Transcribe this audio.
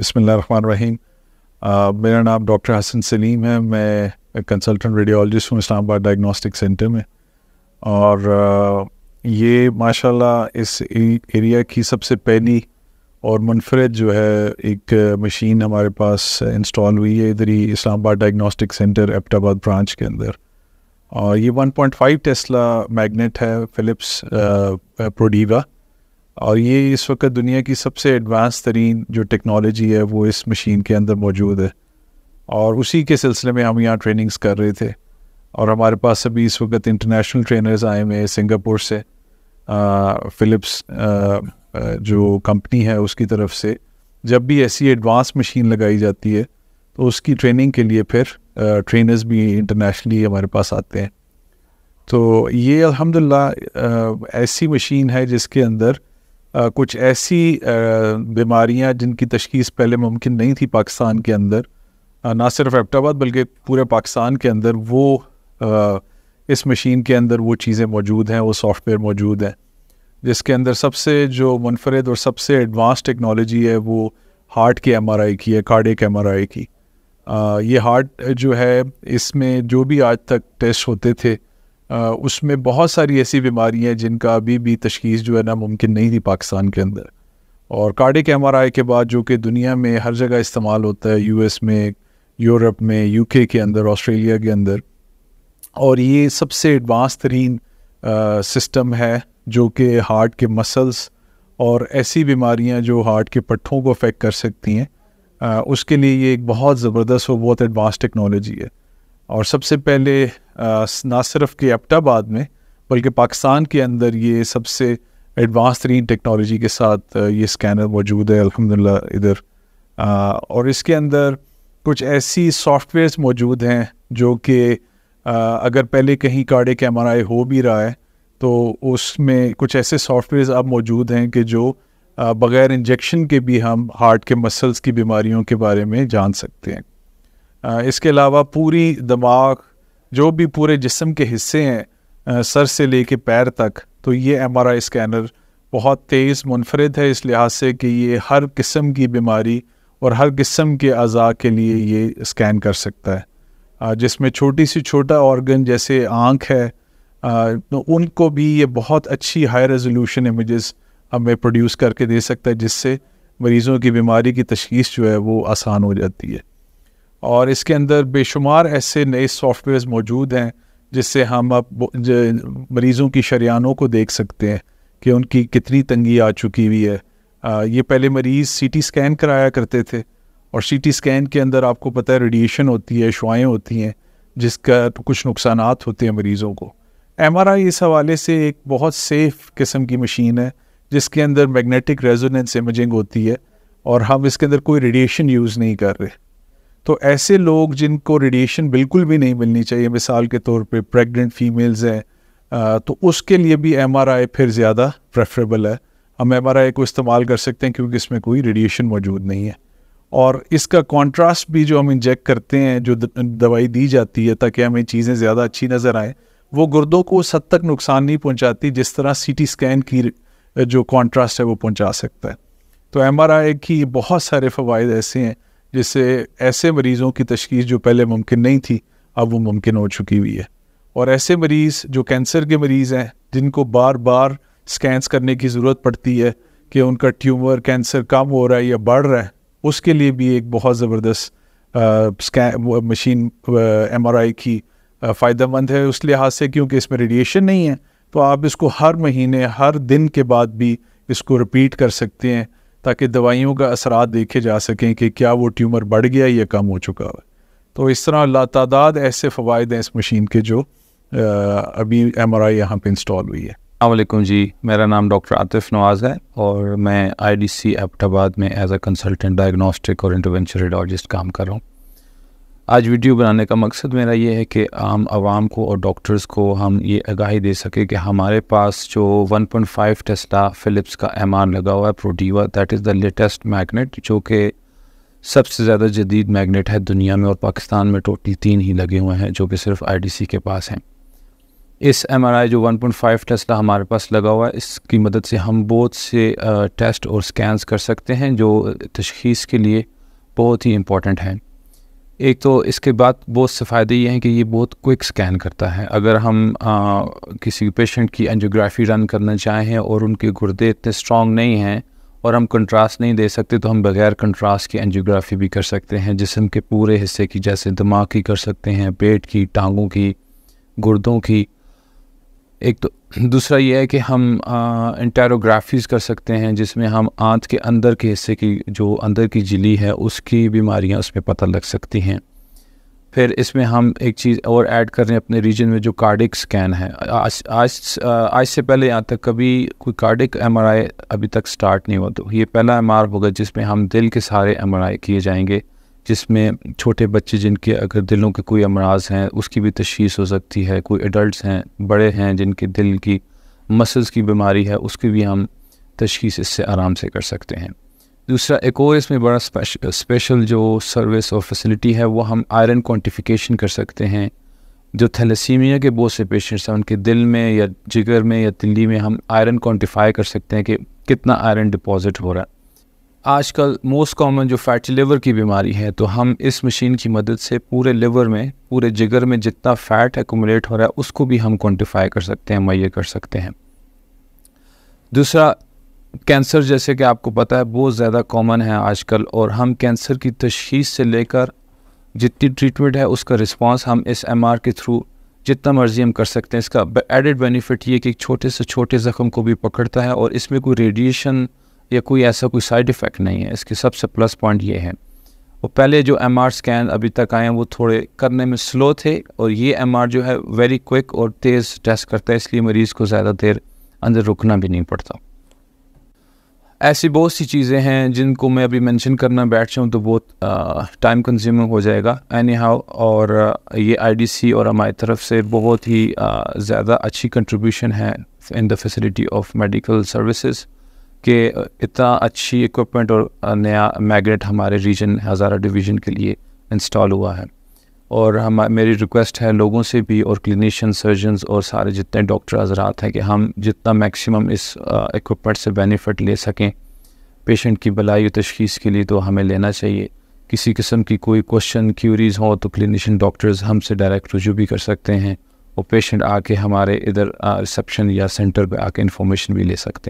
बसमीम मेरा नाम डॉक्टर हसन सलीम है मैं कंसल्टेंट रेडियोलॉजिस्ट हूँ इस्लामाबाद डायग्नोस्टिक सेंटर में और ये माशाल्लाह इस एरिया की सबसे पहली और मुनफरद जो है एक मशीन हमारे पास इंस्टॉल हुई है इधर ही Islamabad diagnostic centre Abbottabad branch के अंदर और ये 1.5 टेस्ला मैग्नेट है फिलिप्स प्रोडीवा और ये इस वक्त दुनिया की सबसे एडवांस तरीन जो टेक्नोलॉजी है वो इस मशीन के अंदर मौजूद है और उसी के सिलसिले में हम यहाँ ट्रेनिंग्स कर रहे थे और हमारे पास अभी इस वक्त इंटरनेशनल ट्रेनर्स आए हुए हैं सिंगापुर से फ़िलिप्स जो कंपनी है उसकी तरफ से जब भी ऐसी एडवांस मशीन लगाई जाती है तो उसकी ट्रेनिंग के लिए फिर ट्रेनर्स भी इंटरनेशनली हमारे पास आते हैं तो ये अल्हम्दुलिल्लाह ऐसी मशीन है जिसके अंदर कुछ ऐसी बीमारियां जिनकी तशखीस पहले मुमकिन नहीं थी पाकिस्तान के अंदर ना सिर्फ एबटाबाद बल्कि पूरे पाकिस्तान के अंदर वो आ, इस मशीन के अंदर वो चीज़ें मौजूद हैं वो सॉफ्टवेयर मौजूद हैं जिसके अंदर सबसे जो मुनफरद और सबसे एडवांस टेक्नोलॉजी है वो हार्ट के एम की है कार्डे के एम की आ, ये हार्ट जो है इसमें जो भी आज तक टेस्ट होते थे उसमें बहुत सारी ऐसी बीमारियाँ जिनका अभी भी तशखीस जो है ना मुमकिन नहीं थी पाकिस्तान के अंदर और कार्डिक एम आर आई के बाद जो कि दुनिया में हर जगह इस्तेमाल होता है यू एस में यूरोप में यू के के अंदर ऑस्ट्रेलिया के अंदर और ये सबसे एडवांस तरीन सिस्टम है जो कि हार्ट के मसल्स और ऐसी बीमारियां जो हार्ट के पट्ठों को अफेक्ट कर सकती हैं उसके लिए ये एक बहुत ज़बरदस्त और बहुत एडवांस टेक्नोलॉजी है और सबसे पहले ना सिर्फ एबटाबाद में बल्कि पाकिस्तान के अंदर ये सबसे एडवांस तरीन टेक्नोलॉजी के साथ ये स्कैनर मौजूद है अल्हम्दुलिल्लाह इधर और इसके अंदर कुछ ऐसी सॉफ्टवेयर्स मौजूद हैं जो कि अगर पहले कहीं कार्डे के एम हो भी रहा है तो उसमें कुछ ऐसे सॉफ्टवेयर्स अब मौजूद हैं कि जो बग़ैर इंजेक्शन के भी हम हार्ट के मसल्स की बीमारियों के बारे में जान सकते हैं इसके अलावा पूरी दिमाग जो भी पूरे जिसम के हिस्से हैं सर से ले कर पैर तक तो ये एम आर आई स्कैनर बहुत तेज़ मुनफरद है इस लिहाज से कि ये हर किस्म की बीमारी और हर किस्म के अज़ा के लिए ये स्कैन कर सकता है जिसमें छोटी सी छोटा ऑर्गन जैसे आँख है तो उनको भी ये बहुत अच्छी हाई रेजोल्यूशन इमेज़ हमें प्रोड्यूस करके दे सकता है जिससे मरीज़ों की बीमारी की तशीस जो है वो आसान हो जाती है और इसके अंदर बेशुमार ऐसे नए सॉफ्टवेयर्स मौजूद हैं जिससे हम अब मरीज़ों की शरियानों को देख सकते हैं कि उनकी कितनी तंगी आ चुकी हुई है आ, ये पहले मरीज़ सीटी स्कैन कराया करते थे और सीटी स्कैन के अंदर आपको पता है रेडिएशन होती है शुआएँ होती हैं जिसका कुछ नुकसान होते हैं मरीज़ों को एम आर आई इस हवाले से एक बहुत सेफ़ किस्म की मशीन है जिसके अंदर मैग्नेटिक रेजोनेंस इमेजिंग होती है और हम इसके अंदर कोई रेडिएशन यूज़ नहीं कर रहे तो ऐसे लोग जिनको रेडिएशन बिल्कुल भी नहीं मिलनी चाहिए मिसाल के तौर पे प्रेग्नेंट फीमेल्स हैं तो उसके लिए भी एम फिर ज़्यादा प्रेफरेबल है हम एम को इस्तेमाल कर सकते हैं क्योंकि इसमें कोई रेडिएशन मौजूद नहीं है और इसका कंट्रास्ट भी जो हम इंजेक्ट करते हैं जो दवाई दी जाती है ताकि हमें चीज़ें ज़्यादा अच्छी नज़र आएँ वो गुर्दों को उस हद तक नुकसान नहीं पहुंचाती जिस तरह सीटी स्कैन की जो कॉन्ट्रास्ट है वो पहुंचा सकता है तो एम की बहुत सारे फ़वाद ऐसे हैं जिससे ऐसे मरीज़ों की तशखीस जो पहले मुमकिन नहीं थी अब वो मुमकिन हो चुकी हुई है और ऐसे मरीज़ जो कैंसर के मरीज़ हैं जिनको बार बार स्कैंस करने की ज़रूरत पड़ती है कि उनका ट्यूमर कैंसर कम हो रहा है या बढ़ रहा है उसके लिए भी एक बहुत ज़बरदस्त मशीन एम आर आई की फ़ायदेमंद है उस लिहाज से क्योंकि इसमें रेडिएशन नहीं है तो आप इसको हर महीने हर दिन के बाद भी इसको रिपीट कर सकते हैं ताकि दवाइयों का असरा देखे जा सकें कि क्या वो ट्यूमर बढ़ गया या कम हो चुका है तो इस तरह लातादाद ऐसे फ़वाद हैं इस मशीन के जो आ, अभी एम आर आई यहाँ पर इंस्टॉल हुई है अल्लाम जी मेरा नाम डॉक्टर आतिफ नवाज़ है और मैं आई डी सी एबटाबाद में एज़ अ कंसल्टेंट डायग्नोस्टिक और इंटरवेंशन रेडोलॉजिस्ट काम कर रहा हूँ आज वीडियो बनाने का मकसद मेरा ये है कि आम आवाम को और डॉक्टर्स को हम ये आगाही दे सकें कि हमारे पास जो 1.5 टेस्ला फिलिप्स का एम लगा हुआ है Prodiva that is the latest magnet जो कि सबसे ज़्यादा जदीद मैगनेट है दुनिया में और पाकिस्तान में टोटल तीन ही लगे हुए हैं जो कि सिर्फ सी के पास हैं इस आई जो 1.5 टेस्ला हमारे पास लगा हुआ है इसकी मदद से हम बहुत से टेस्ट और स्कैन्स कर सकते हैं जो तशखीस के लिए बहुत ही इम्पोर्टेंट हैं एक तो इसके बाद बहुत से फ़ायदे ये हैं कि ये बहुत क्विक स्कैन करता है अगर हम आ, किसी पेशेंट की एंजियोग्राफी रन करना चाहें और उनके गुर्दे इतने स्ट्रॉन्ग नहीं हैं और हम कंट्रास्ट नहीं दे सकते तो हम बग़ैर कंट्रास्ट की एंजियोग्राफी भी कर सकते हैं जिसम के पूरे हिस्से की जैसे दिमाग की कर सकते हैं पेट की टांगों की गुर्दों की एक तो दूसरा ये है कि हम इंटेरोग्राफीज कर सकते हैं जिसमें हम आंत के अंदर के हिस्से की जो अंदर की जिली है उसकी बीमारियां उसमें पता लग सकती हैं फिर इसमें हम एक चीज़ और ऐड कर रहे हैं अपने रीजन में जो कार्डिक स्कैन है आज आज आज से पहले यहाँ तक कभी कोई कार्डिक एम अभी तक स्टार्ट नहीं हुआ तो ये पहला एम होगा जिसमें हम दिल के सारे एम किए जाएंगे जिसमें छोटे बच्चे जिनके अगर दिलों के कोई अमराज हैं उसकी भी तशीस हो सकती है कोई एडल्ट्स हैं बड़े हैं जिनके दिल की मसल्स की बीमारी है उसकी भी हम तशीस इससे आराम से कर सकते हैं दूसरा एक और इसमें बड़ा स्पेशल जो सर्विस और फैसिलिटी है वो हम आयरन क्वान्टिफिकेशन कर सकते हैं जो थैलेसीमिया के बहुत से पेशेंट्स हैं उनके दिल में या जिगर में या दिल्ली में हम आयरन क्वान्टिफाई कर सकते हैं कि कितना आयरन डिपॉज़िट हो रहा है आजकल मोस्ट कॉमन जो फैटी लिवर की बीमारी है तो हम इस मशीन की मदद से पूरे लिवर में पूरे जिगर में जितना फ़ैट एकूमलेट हो रहा है उसको भी हम क्वान्टिफाई कर सकते हैं मैयर कर सकते हैं दूसरा कैंसर जैसे कि आपको पता है बहुत ज़्यादा कॉमन है आजकल और हम कैंसर की तशखीस से लेकर जितनी ट्रीटमेंट है उसका रिस्पांस हम इस एमआर के थ्रू जितना मर्जी हम कर सकते हैं इसका एडेड बेनिफिट ये कि छोटे से छोटे ज़ख़म को भी पकड़ता है और इसमें कोई रेडिएशन या कोई ऐसा कोई साइड इफ़ेक्ट नहीं है इसके सबसे प्लस पॉइंट ये है और पहले जो एम स्कैन अभी तक आए हैं वो थोड़े करने में स्लो थे और ये एम जो है वेरी क्विक और तेज़ टेस्ट करता है इसलिए मरीज़ को ज़्यादा देर अंदर रुकना भी नहीं पड़ता ऐसी बहुत सी चीज़ें हैं जिनको मैं अभी मेंशन करना बैठ जाऊँ तो बहुत टाइम कंज्यूमिंग हो जाएगा एनी हाउ और ये आईडीसी और हमारी तरफ से बहुत ही ज़्यादा अच्छी कंट्रीब्यूशन है in the facility of medical services कि इतना अच्छी इक्विपमेंट और नया मैगनेट हमारे रीजन हज़ारा डिवीज़न के लिए इंस्टॉल हुआ है और हम मेरी रिक्वेस्ट है लोगों से भी और क्लिनिशन सर्जनस और सारे जितने डॉक्टर हजरात हैं कि हम जितना मैक्सिमम इस इक्विपमेंट से बेनिफिट ले सकें पेशेंट की भलाई और तशखीस के लिए तो हमें लेना चाहिए किसी किस्म की कोई क्वेश्चन क्यूरीज हो तो क्लिनिशियन डॉक्टर्स हमसे डायरेक्ट रुजू भी कर सकते हैं और पेशेंट आके हमारे इधर रिसेप्शन या सेंटर पर आके इंफॉर्मेशन भी ले सकते हैं